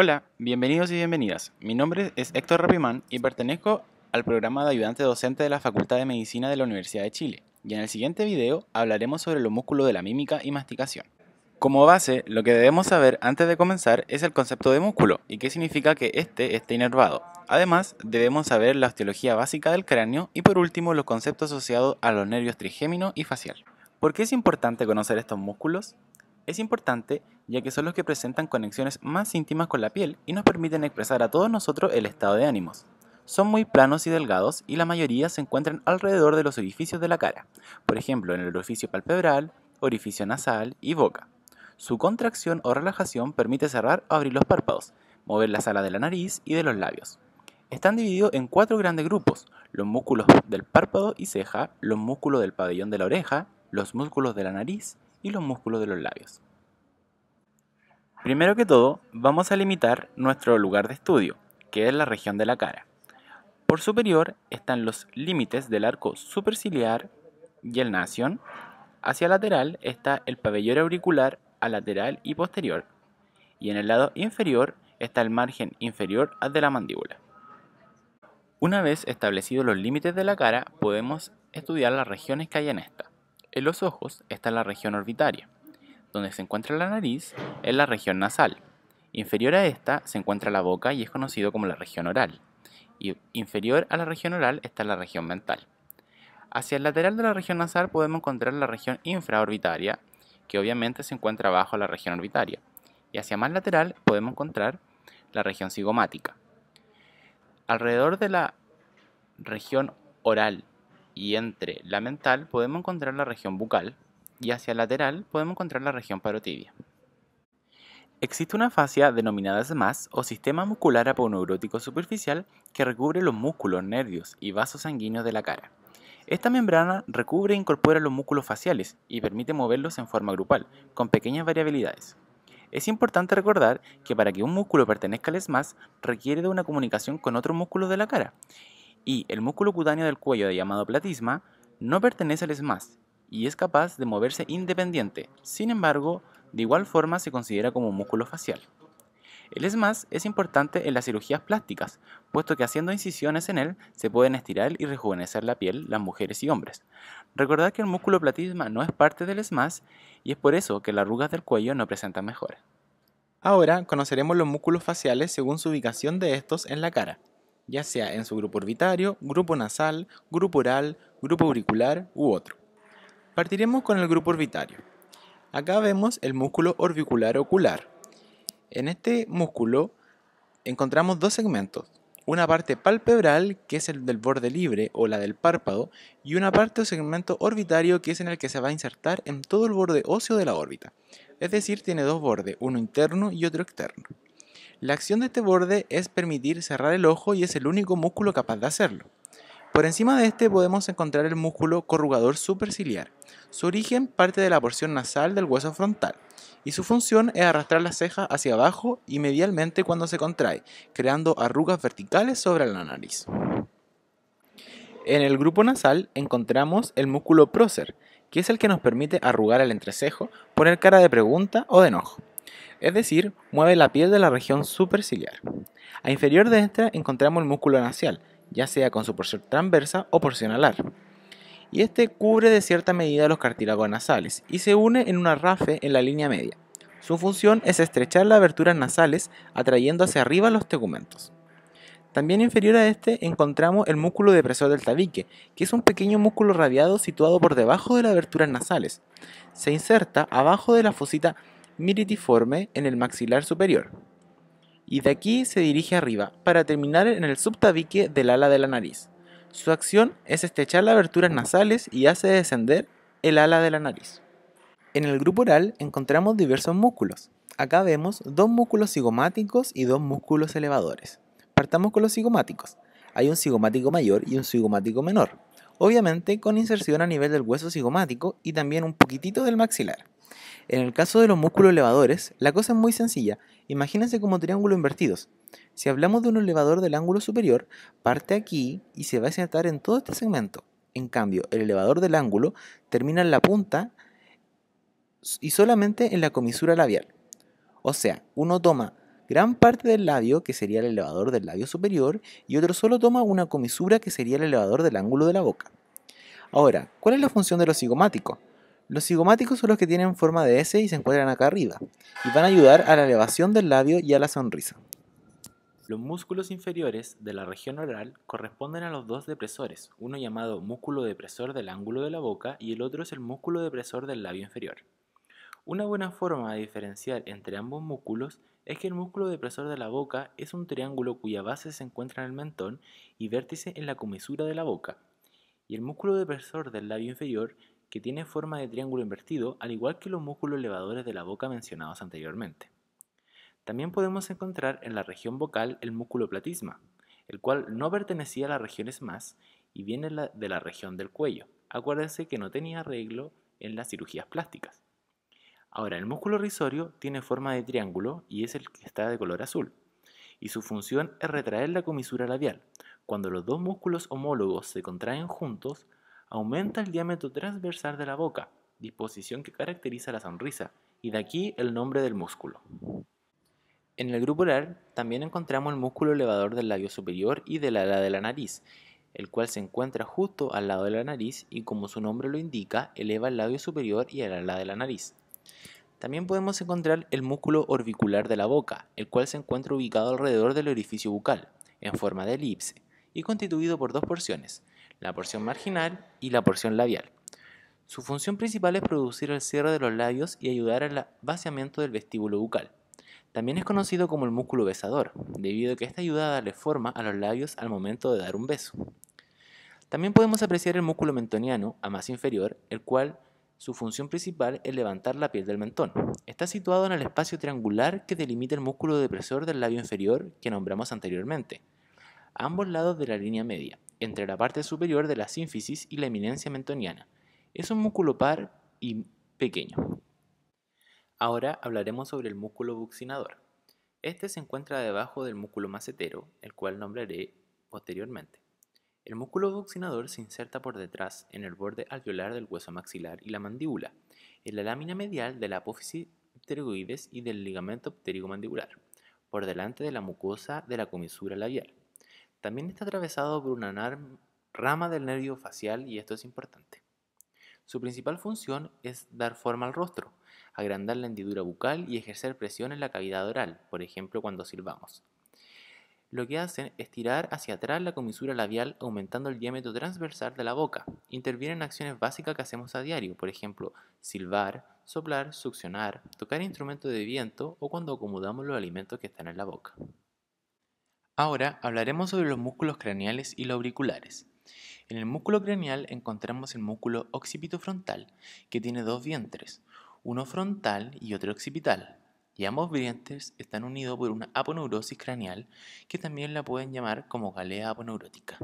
Hola, bienvenidos y bienvenidas. Mi nombre es Héctor Rapimán y pertenezco al programa de ayudante docente de la Facultad de Medicina de la Universidad de Chile. Y en el siguiente video hablaremos sobre los músculos de la mímica y masticación. Como base, lo que debemos saber antes de comenzar es el concepto de músculo y qué significa que éste esté inervado. Además, debemos saber la osteología básica del cráneo y por último los conceptos asociados a los nervios trigémino y facial. ¿Por qué es importante conocer estos músculos? es importante ya que son los que presentan conexiones más íntimas con la piel y nos permiten expresar a todos nosotros el estado de ánimos. Son muy planos y delgados y la mayoría se encuentran alrededor de los orificios de la cara, por ejemplo en el orificio palpebral, orificio nasal y boca. Su contracción o relajación permite cerrar o abrir los párpados, mover la sala de la nariz y de los labios. Están divididos en cuatro grandes grupos, los músculos del párpado y ceja, los músculos del pabellón de la oreja, los músculos de la nariz y los músculos de los labios. Primero que todo, vamos a limitar nuestro lugar de estudio, que es la región de la cara. Por superior están los límites del arco superciliar y el nasión, Hacia lateral está el pabellón auricular a lateral y posterior. Y en el lado inferior está el margen inferior al de la mandíbula. Una vez establecidos los límites de la cara, podemos estudiar las regiones que hay en esta los ojos está la región orbitaria, donde se encuentra la nariz es la región nasal. Inferior a esta se encuentra la boca y es conocido como la región oral. Y inferior a la región oral está la región mental. Hacia el lateral de la región nasal podemos encontrar la región infraorbitaria, que obviamente se encuentra bajo la región orbitaria. Y hacia más lateral podemos encontrar la región cigomática. Alrededor de la región oral y entre la mental podemos encontrar la región bucal y hacia lateral podemos encontrar la región parotibia. Existe una fascia denominada SMAS o sistema muscular aponeurótico superficial que recubre los músculos, nervios y vasos sanguíneos de la cara. Esta membrana recubre e incorpora los músculos faciales y permite moverlos en forma grupal, con pequeñas variabilidades. Es importante recordar que para que un músculo pertenezca al SMAS requiere de una comunicación con otros músculos de la cara y el músculo cutáneo del cuello llamado platisma no pertenece al SMAS y es capaz de moverse independiente, sin embargo, de igual forma se considera como un músculo facial. El SMAS es importante en las cirugías plásticas, puesto que haciendo incisiones en él se pueden estirar y rejuvenecer la piel las mujeres y hombres. Recordad que el músculo platisma no es parte del SMAS y es por eso que las arrugas del cuello no presentan mejor. Ahora conoceremos los músculos faciales según su ubicación de estos en la cara ya sea en su grupo orbitario, grupo nasal, grupo oral, grupo auricular u otro. Partiremos con el grupo orbitario. Acá vemos el músculo orbicular ocular. En este músculo encontramos dos segmentos, una parte palpebral, que es el del borde libre o la del párpado, y una parte o segmento orbitario, que es en el que se va a insertar en todo el borde óseo de la órbita. Es decir, tiene dos bordes, uno interno y otro externo. La acción de este borde es permitir cerrar el ojo y es el único músculo capaz de hacerlo. Por encima de este podemos encontrar el músculo corrugador superciliar. Su origen parte de la porción nasal del hueso frontal y su función es arrastrar la ceja hacia abajo y medialmente cuando se contrae, creando arrugas verticales sobre la nariz. En el grupo nasal encontramos el músculo prócer, que es el que nos permite arrugar el entrecejo, poner cara de pregunta o de enojo es decir, mueve la piel de la región superciliar. A inferior de esta encontramos el músculo nasal, ya sea con su porción transversa o porción alar. Y este cubre de cierta medida los cartílagos nasales y se une en una rafe en la línea media. Su función es estrechar las aberturas nasales atrayendo hacia arriba los tegumentos. También inferior a este encontramos el músculo depresor del tabique, que es un pequeño músculo radiado situado por debajo de las aberturas nasales. Se inserta abajo de la fosita miritiforme en el maxilar superior. Y de aquí se dirige arriba, para terminar en el subtabique del ala de la nariz. Su acción es estrechar las aberturas nasales y hace descender el ala de la nariz. En el grupo oral encontramos diversos músculos. Acá vemos dos músculos cigomáticos y dos músculos elevadores. Partamos con los cigomáticos. Hay un cigomático mayor y un cigomático menor, obviamente con inserción a nivel del hueso cigomático y también un poquitito del maxilar. En el caso de los músculos elevadores, la cosa es muy sencilla. Imagínense como triángulos invertidos. Si hablamos de un elevador del ángulo superior, parte aquí y se va a sentar en todo este segmento. En cambio, el elevador del ángulo termina en la punta y solamente en la comisura labial. O sea, uno toma gran parte del labio, que sería el elevador del labio superior, y otro solo toma una comisura, que sería el elevador del ángulo de la boca. Ahora, ¿cuál es la función de los cigomático? Los cigomáticos son los que tienen forma de S y se encuentran acá arriba, y van a ayudar a la elevación del labio y a la sonrisa. Los músculos inferiores de la región oral corresponden a los dos depresores, uno llamado músculo depresor del ángulo de la boca y el otro es el músculo depresor del labio inferior. Una buena forma de diferenciar entre ambos músculos es que el músculo depresor de la boca es un triángulo cuya base se encuentra en el mentón y vértice en la comisura de la boca, y el músculo depresor del labio inferior que tiene forma de triángulo invertido, al igual que los músculos elevadores de la boca mencionados anteriormente. También podemos encontrar en la región vocal el músculo platisma, el cual no pertenecía a las regiones más y viene de la región del cuello. Acuérdense que no tenía arreglo en las cirugías plásticas. Ahora, el músculo risorio tiene forma de triángulo y es el que está de color azul, y su función es retraer la comisura labial. Cuando los dos músculos homólogos se contraen juntos, aumenta el diámetro transversal de la boca, disposición que caracteriza la sonrisa, y de aquí el nombre del músculo. En el grupo oral también encontramos el músculo elevador del labio superior y del ala de la nariz, el cual se encuentra justo al lado de la nariz y como su nombre lo indica, eleva el labio superior y el ala de la nariz. También podemos encontrar el músculo orbicular de la boca, el cual se encuentra ubicado alrededor del orificio bucal, en forma de elipse, y constituido por dos porciones, la porción marginal y la porción labial. Su función principal es producir el cierre de los labios y ayudar al vaciamiento del vestíbulo bucal. También es conocido como el músculo besador, debido a que esta ayuda a darle forma a los labios al momento de dar un beso. También podemos apreciar el músculo mentoniano, a más inferior, el cual su función principal es levantar la piel del mentón. Está situado en el espacio triangular que delimita el músculo depresor del labio inferior que nombramos anteriormente, a ambos lados de la línea media entre la parte superior de la sínfisis y la eminencia mentoniana. Es un músculo par y pequeño. Ahora hablaremos sobre el músculo buccinador. Este se encuentra debajo del músculo macetero, el cual nombraré posteriormente. El músculo buccinador se inserta por detrás en el borde alveolar del hueso maxilar y la mandíbula, en la lámina medial de la apófisis pterigoides y del ligamento pterigomandibular, por delante de la mucosa de la comisura labial. También está atravesado por una rama del nervio facial y esto es importante. Su principal función es dar forma al rostro, agrandar la hendidura bucal y ejercer presión en la cavidad oral, por ejemplo cuando silbamos. Lo que hacen es tirar hacia atrás la comisura labial aumentando el diámetro transversal de la boca. Intervienen acciones básicas que hacemos a diario, por ejemplo, silbar, soplar, succionar, tocar instrumentos de viento o cuando acomodamos los alimentos que están en la boca. Ahora hablaremos sobre los músculos craneales y los auriculares. En el músculo craneal encontramos el músculo occipito frontal, que tiene dos vientres, uno frontal y otro occipital, y ambos vientres están unidos por una aponeurosis craneal, que también la pueden llamar como galea aponeurótica.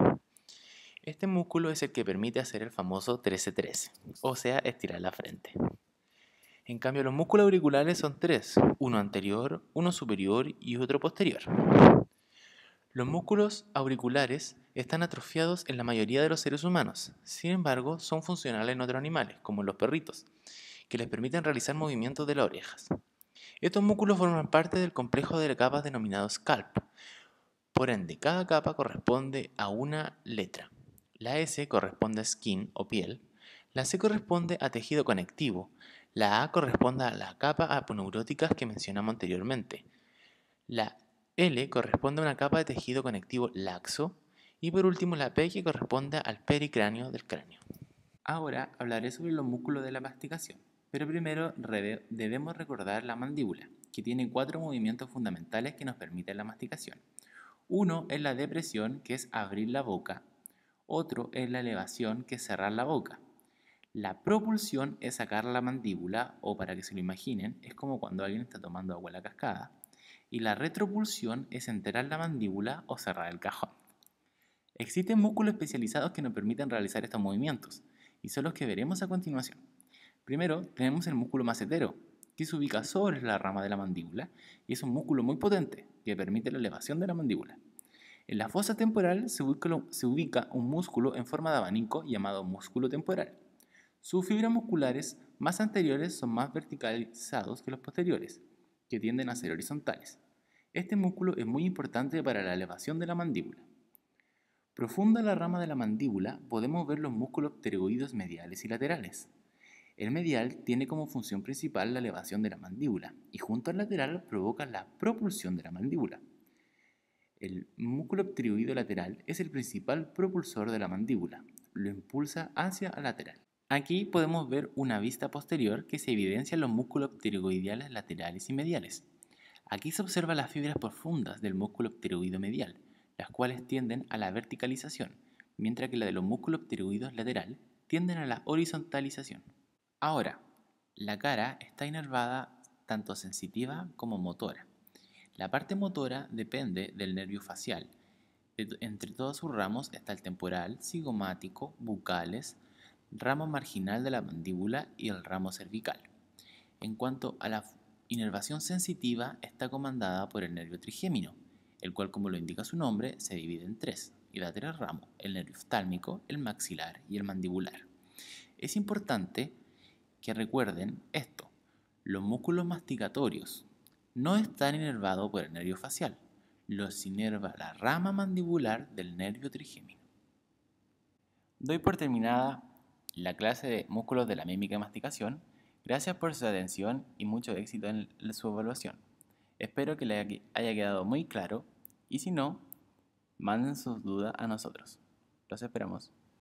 Este músculo es el que permite hacer el famoso 13-13, o sea, estirar la frente. En cambio, los músculos auriculares son tres, uno anterior, uno superior y otro posterior. Los músculos auriculares están atrofiados en la mayoría de los seres humanos, sin embargo son funcionales en otros animales, como los perritos, que les permiten realizar movimientos de las orejas. Estos músculos forman parte del complejo de capas denominado scalp. Por ende, cada capa corresponde a una letra. La S corresponde a skin o piel, la C corresponde a tejido conectivo, la A corresponde a la capa aponeurótica que mencionamos anteriormente, la L corresponde a una capa de tejido conectivo laxo y por último la P que corresponde al pericráneo del cráneo. Ahora hablaré sobre los músculos de la masticación, pero primero debemos recordar la mandíbula, que tiene cuatro movimientos fundamentales que nos permiten la masticación. Uno es la depresión, que es abrir la boca. Otro es la elevación, que es cerrar la boca. La propulsión es sacar la mandíbula, o para que se lo imaginen, es como cuando alguien está tomando agua en la cascada y la retropulsión es enterar la mandíbula o cerrar el cajón. Existen músculos especializados que nos permiten realizar estos movimientos y son los que veremos a continuación. Primero tenemos el músculo masetero, que se ubica sobre la rama de la mandíbula y es un músculo muy potente que permite la elevación de la mandíbula. En la fosa temporal se ubica, se ubica un músculo en forma de abanico llamado músculo temporal. Sus fibras musculares más anteriores son más verticalizados que los posteriores, que tienden a ser horizontales. Este músculo es muy importante para la elevación de la mandíbula. Profunda la rama de la mandíbula podemos ver los músculos pterigoideos mediales y laterales. El medial tiene como función principal la elevación de la mandíbula y junto al lateral provoca la propulsión de la mandíbula. El músculo pterigoideo lateral es el principal propulsor de la mandíbula, lo impulsa hacia el lateral. Aquí podemos ver una vista posterior que se evidencia en los músculos pterigoideos laterales y mediales. Aquí se observa las fibras profundas del músculo pteroído medial, las cuales tienden a la verticalización, mientras que la de los músculos pteroídos lateral tienden a la horizontalización. Ahora, la cara está inervada tanto sensitiva como motora. La parte motora depende del nervio facial. Entre todos sus ramos está el temporal, cigomático, bucales, ramo marginal de la mandíbula y el ramo cervical. En cuanto a la Inervación sensitiva está comandada por el nervio trigémino, el cual, como lo indica su nombre, se divide en tres y lateral tres ramos, el nervio oftálmico, el maxilar y el mandibular. Es importante que recuerden esto, los músculos masticatorios no están inervados por el nervio facial, los inerva la rama mandibular del nervio trigémino. Doy por terminada la clase de músculos de la mímica de masticación Gracias por su atención y mucho éxito en su evaluación. Espero que le haya quedado muy claro y si no, manden sus dudas a nosotros. Los esperamos.